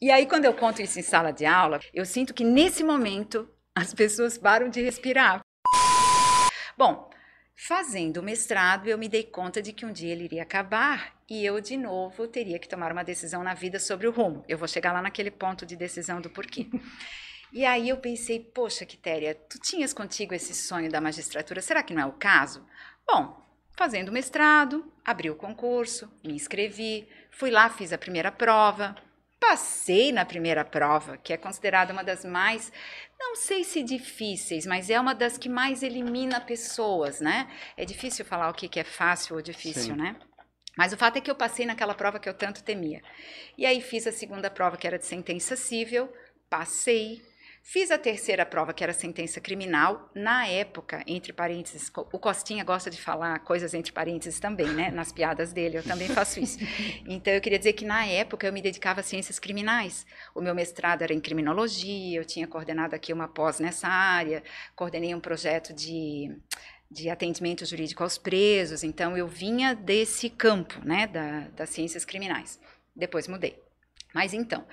E aí, quando eu conto isso em sala de aula, eu sinto que nesse momento as pessoas param de respirar. Bom, fazendo o mestrado, eu me dei conta de que um dia ele iria acabar e eu, de novo, teria que tomar uma decisão na vida sobre o rumo. Eu vou chegar lá naquele ponto de decisão do porquê. E aí eu pensei, poxa, Quitéria, tu tinhas contigo esse sonho da magistratura, será que não é o caso? Bom, fazendo o mestrado, abri o concurso, me inscrevi, fui lá, fiz a primeira prova, Passei na primeira prova, que é considerada uma das mais, não sei se difíceis, mas é uma das que mais elimina pessoas, né? É difícil falar o que, é fácil ou difícil, Sim. né? Mas o fato é que eu passei naquela prova que eu tanto temia. E aí fiz a segunda prova, que era de sentença cível, passei, Fiz a terceira prova, que era sentença criminal. Na época, entre parênteses, o Costinha gosta de falar coisas entre parênteses também, né? Nas piadas dele, eu também faço isso. Então, eu queria dizer que na época eu me dedicava a ciências criminais. O meu mestrado era em criminologia, eu tinha coordenado aqui uma pós nessa área, coordenei um projeto de de atendimento jurídico aos presos, então eu vinha desse campo, né, da, das ciências criminais. Depois mudei. Mas então,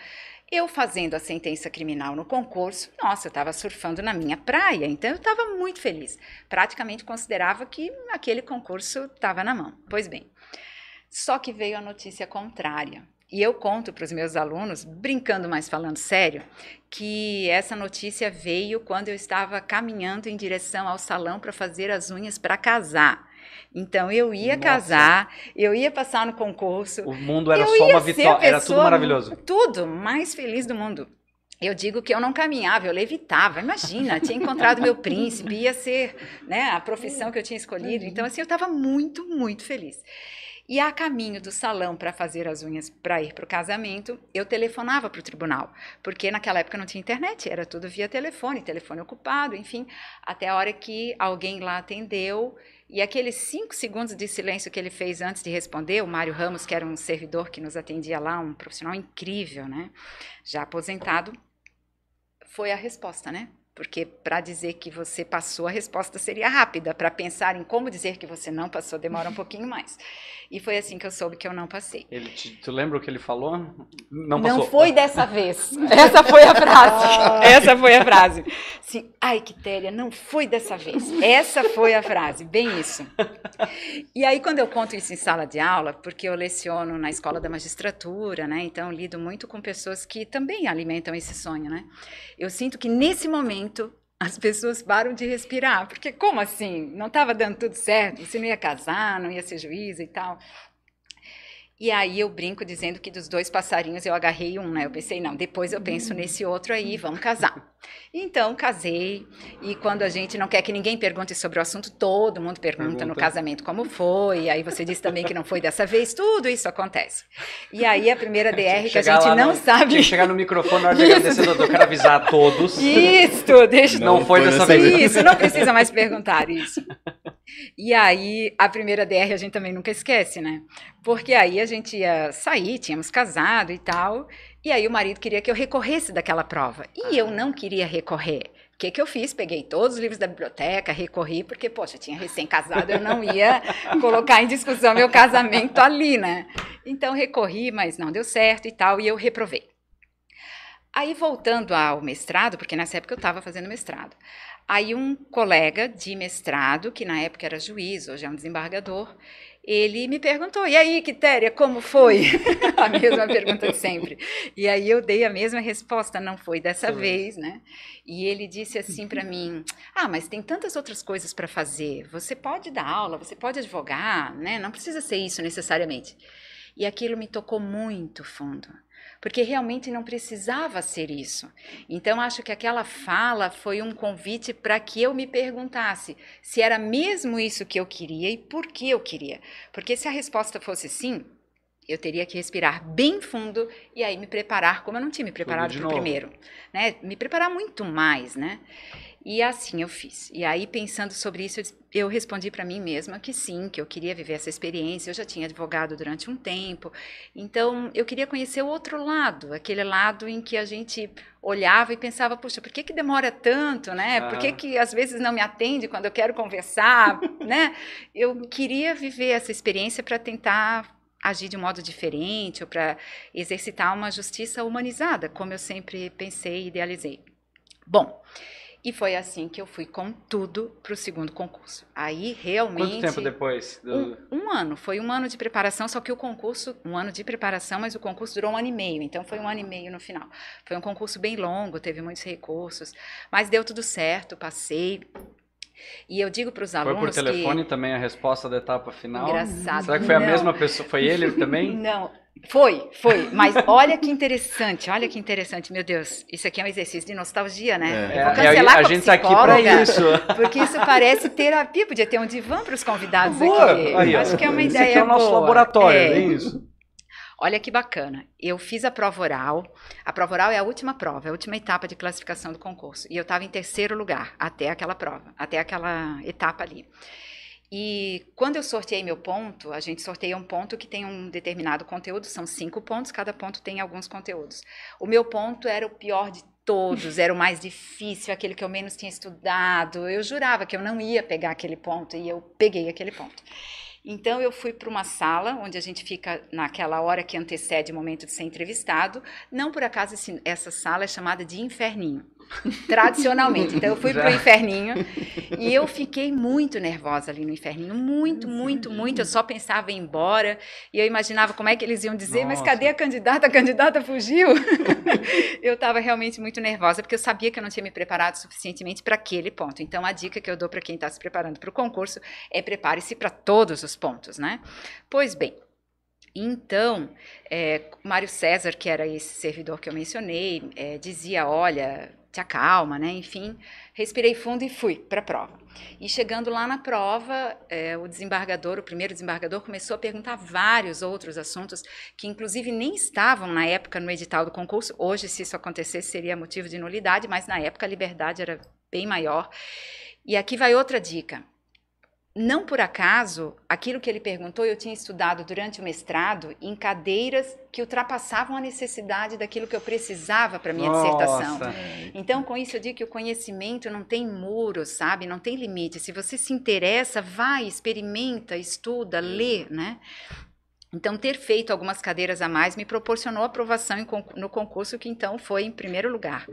eu fazendo a sentença criminal no concurso, nossa, eu estava surfando na minha praia, então eu estava muito feliz. Praticamente considerava que aquele concurso estava na mão. Pois bem, só que veio a notícia contrária. E eu conto para os meus alunos, brincando, mas falando sério, que essa notícia veio quando eu estava caminhando em direção ao salão para fazer as unhas para casar. Então eu ia Nossa. casar, eu ia passar no concurso. O mundo era só uma vitória, era tudo maravilhoso. Tudo, mais feliz do mundo. Eu digo que eu não caminhava, eu levitava. Imagina, tinha encontrado meu príncipe, ia ser né, a profissão que eu tinha escolhido. Então, assim, eu estava muito, muito feliz. E a caminho do salão para fazer as unhas para ir para o casamento, eu telefonava para o tribunal, porque naquela época não tinha internet, era tudo via telefone, telefone ocupado, enfim, até a hora que alguém lá atendeu e aqueles cinco segundos de silêncio que ele fez antes de responder, o Mário Ramos, que era um servidor que nos atendia lá, um profissional incrível, né? Já aposentado, foi a resposta, né? Porque para dizer que você passou, a resposta seria rápida. Para pensar em como dizer que você não passou, demora um pouquinho mais. E foi assim que eu soube que eu não passei. Ele te, tu lembra o que ele falou? Não passou. Não foi dessa vez. Essa foi a frase. Essa foi a frase. Sim, ai, Quitéria, não foi dessa vez. Essa foi a frase. Bem isso. E aí, quando eu conto isso em sala de aula, porque eu leciono na escola da magistratura, né? Então, lido muito com pessoas que também alimentam esse sonho, né? Eu sinto que nesse momento, momento as pessoas param de respirar, porque como assim? Não estava dando tudo certo, você não ia casar, não ia ser juíza e tal. E aí eu brinco dizendo que dos dois passarinhos eu agarrei um, né? Eu pensei, não, depois eu penso hum. nesse outro aí, vamos casar. Então, casei. E quando a gente não quer que ninguém pergunte sobre o assunto, todo mundo pergunta, pergunta. no casamento como foi. Aí você disse também que não foi dessa vez, tudo isso acontece. E aí a primeira DR que a gente não no, sabe. Tinha que chegar no microfone na hora de agradecer, eu quero avisar a todos. Isso, deixa. Não, não foi, foi dessa vez. vez. Isso, não precisa mais perguntar isso. E aí, a primeira DR a gente também nunca esquece, né? Porque aí a gente ia sair, tínhamos casado e tal, e aí o marido queria que eu recorresse daquela prova. E ah. eu não queria recorrer. O que, que eu fiz? Peguei todos os livros da biblioteca, recorri, porque, poxa, eu tinha recém-casado, eu não ia colocar em discussão meu casamento ali, né? Então, recorri, mas não deu certo e tal, e eu reprovei. Aí voltando ao mestrado, porque nessa época eu estava fazendo mestrado, aí um colega de mestrado, que na época era juiz, hoje é um desembargador, ele me perguntou: e aí, Quitéria, como foi? a mesma pergunta de sempre. E aí eu dei a mesma resposta, não foi dessa vez, né? E ele disse assim para mim: ah, mas tem tantas outras coisas para fazer. Você pode dar aula, você pode advogar, né? Não precisa ser isso necessariamente. E aquilo me tocou muito fundo porque realmente não precisava ser isso. Então, acho que aquela fala foi um convite para que eu me perguntasse se era mesmo isso que eu queria e por que eu queria. Porque se a resposta fosse sim, eu teria que respirar bem fundo e aí me preparar, como eu não tinha me preparado para o primeiro, né? Me preparar muito mais, né? E assim eu fiz. E aí, pensando sobre isso, eu respondi para mim mesma que sim, que eu queria viver essa experiência. Eu já tinha advogado durante um tempo, então eu queria conhecer o outro lado, aquele lado em que a gente olhava e pensava: puxa, por que, que demora tanto, né? Por que, que às vezes não me atende quando eu quero conversar, né? Eu queria viver essa experiência para tentar agir de um modo diferente ou para exercitar uma justiça humanizada, como eu sempre pensei e idealizei. Bom. E foi assim que eu fui com tudo para o segundo concurso. Aí realmente. Quanto tempo depois? Do... Um, um, ano. Foi um ano de preparação, só que o concurso, um ano de preparação, mas o concurso durou um ano e meio. Então foi um ano e meio no final. Foi um concurso bem longo, teve muitos recursos, mas deu tudo certo, passei. E eu digo para os alunos. Foi por telefone que... também a resposta da etapa final? Engraçado. Será que foi não. a mesma pessoa? Foi ele também? não. Foi, foi. Mas olha que interessante, olha que interessante, meu Deus. Isso aqui é um exercício de nostalgia, né? É, Eu vou cancelar é, a, a, gente está aqui para isso. Porque isso parece terapia. Podia ter um divã para os convidados boa. aqui. Aí, Acho que é uma ideia. Isso aqui é o nosso boa. laboratório, é. é isso. Olha que bacana. Eu fiz a prova oral. A prova oral é a última prova, é a última etapa de classificação do concurso. E eu estava em terceiro lugar até aquela prova, até aquela etapa ali. E quando eu sorteei meu ponto, a gente sorteia um ponto que tem um determinado conteúdo, são cinco pontos, cada ponto tem alguns conteúdos. O meu ponto era o pior de todos, era o mais difícil, aquele que eu menos tinha estudado. Eu jurava que eu não ia pegar aquele ponto e eu peguei aquele ponto. Então eu fui para uma sala onde a gente fica naquela hora que antecede o momento de ser entrevistado. Não por acaso essa sala é chamada de inferninho. Tradicionalmente. Então eu fui para o inferninho e eu fiquei muito nervosa ali no inferninho. Muito, muito, muito. Eu só pensava em ir embora e eu imaginava como é que eles iam dizer, Nossa. mas cadê a candidata? A candidata fugiu. eu estava realmente muito nervosa porque eu sabia que eu não tinha me preparado suficientemente para aquele ponto. Então a dica que eu dou para quem está se preparando para o concurso é prepare-se para todos os pontos, né? Pois bem, então, é, Mário César, que era esse servidor que eu mencionei, é, dizia: olha, te acalma, né? Enfim, respirei fundo e fui para a prova. E chegando lá na prova, é, o desembargador, o primeiro desembargador, começou a perguntar vários outros assuntos que, inclusive, nem estavam na época no edital do concurso. Hoje, se isso acontecesse, seria motivo de nulidade, mas na época a liberdade era bem maior. E aqui vai outra dica não por acaso, aquilo que ele perguntou eu tinha estudado durante o mestrado em cadeiras que ultrapassavam a necessidade daquilo que eu precisava para minha Nossa. dissertação. Então, com isso eu digo que o conhecimento não tem muros, sabe? Não tem limite. Se você se interessa, vai, experimenta, estuda, lê, né? Então, ter feito algumas cadeiras a mais me proporcionou aprovação no concurso, que então foi em primeiro lugar.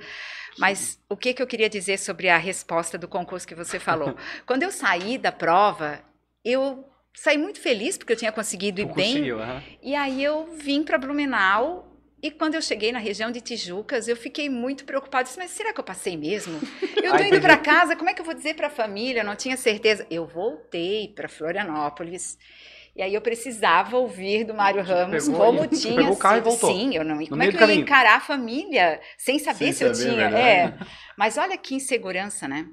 Mas o que, que eu queria dizer sobre a resposta do concurso que você falou? Quando eu saí da prova, eu saí muito feliz, porque eu tinha conseguido ir bem. E aí eu vim para Blumenau e quando eu cheguei na região de Tijucas, eu fiquei muito preocupada. Disse, mas será que eu passei mesmo? Eu ah, tô indo para casa, como é que eu vou dizer para a família? Eu não tinha certeza. Eu voltei para Florianópolis e aí eu precisava ouvir do Mário Ramos pegou, como tinha. Pegou o carro sido, e voltou. Sim, eu não. como é que eu ia encarar a família sem saber sem se saber, eu tinha? Né? É. Mas olha que insegurança, né?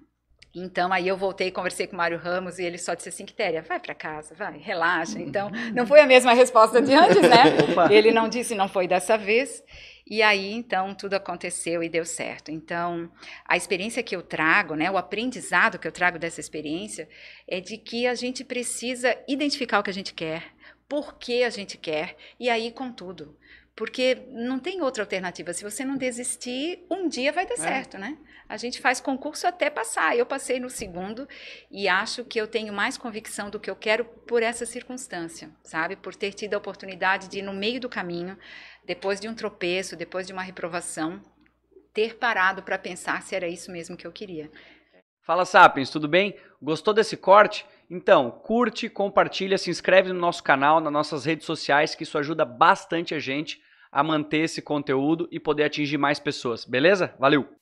Então, aí eu voltei, conversei com o Mário Ramos e ele só disse assim, Quitéria, vai para casa, vai, relaxa. Então, não foi a mesma resposta de antes, né? ele não disse, não foi dessa vez. E aí, então, tudo aconteceu e deu certo. Então, a experiência que eu trago, né, o aprendizado que eu trago dessa experiência é de que a gente precisa identificar o que a gente quer, por que a gente quer, e aí com tudo. Porque não tem outra alternativa. Se você não desistir, um dia vai dar é. certo, né? A gente faz concurso até passar. Eu passei no segundo e acho que eu tenho mais convicção do que eu quero por essa circunstância, sabe? Por ter tido a oportunidade de ir no meio do caminho, depois de um tropeço, depois de uma reprovação, ter parado para pensar se era isso mesmo que eu queria. Fala Sapiens, tudo bem? Gostou desse corte? Então, curte, compartilha, se inscreve no nosso canal, nas nossas redes sociais, que isso ajuda bastante a gente a manter esse conteúdo e poder atingir mais pessoas, beleza? Valeu!